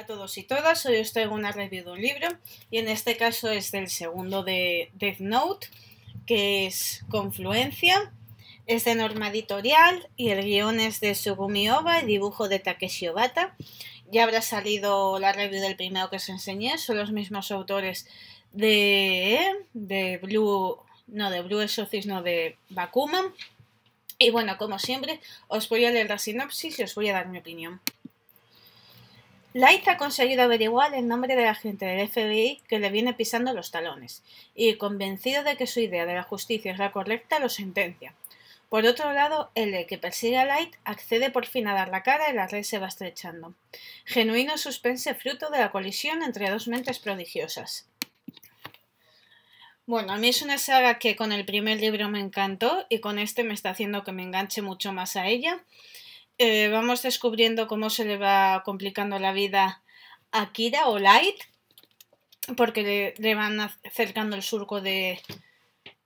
a todos y todas, hoy os traigo una review de un libro y en este caso es del segundo de Death Note, que es Confluencia, es de Norma Editorial y el guión es de Sugumi Oba y dibujo de Takeshi Obata. Ya habrá salido la review del primero que os enseñé, son los mismos autores de, de Blue, no de Blue Exorcist, no de Bakuman. Y bueno, como siempre, os voy a leer la sinopsis y os voy a dar mi opinión. Light ha conseguido averiguar el nombre de la gente del FBI que le viene pisando los talones, y convencido de que su idea de la justicia es la correcta, lo sentencia. Por otro lado, el que persigue a Light accede por fin a dar la cara y la red se va estrechando. Genuino suspense fruto de la colisión entre dos mentes prodigiosas. Bueno, a mí es una saga que con el primer libro me encantó y con este me está haciendo que me enganche mucho más a ella. Eh, vamos descubriendo cómo se le va complicando la vida a Kira o Light, porque le, van acercando el surco de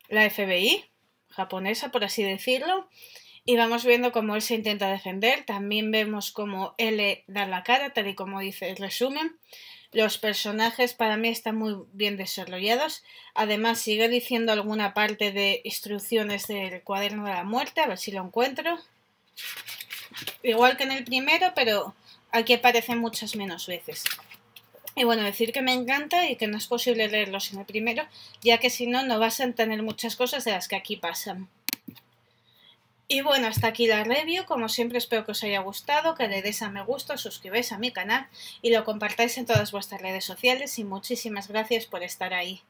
la FBI japonesa, por así decirlo, y vamos viendo cómo él se intenta defender. También vemos cómo él le da la cara, tal y como dice el resumen. Los personajes para mí están muy bien desarrollados. Además, sigue diciendo alguna parte de instrucciones del cuaderno de la muerte, a ver si lo encuentro igual que en el primero, pero aquí aparecen muchas menos veces. Y bueno, decir que me encanta y que no es posible leerlo sin el primero, ya que si no, no vas a entender muchas cosas de las que aquí pasan. Y bueno, hasta aquí la review. Como siempre, espero que os haya gustado, que le des a me gusta, suscribáis a mi canal y lo compartáis en todas vuestras redes sociales. Y muchísimas gracias por estar ahí.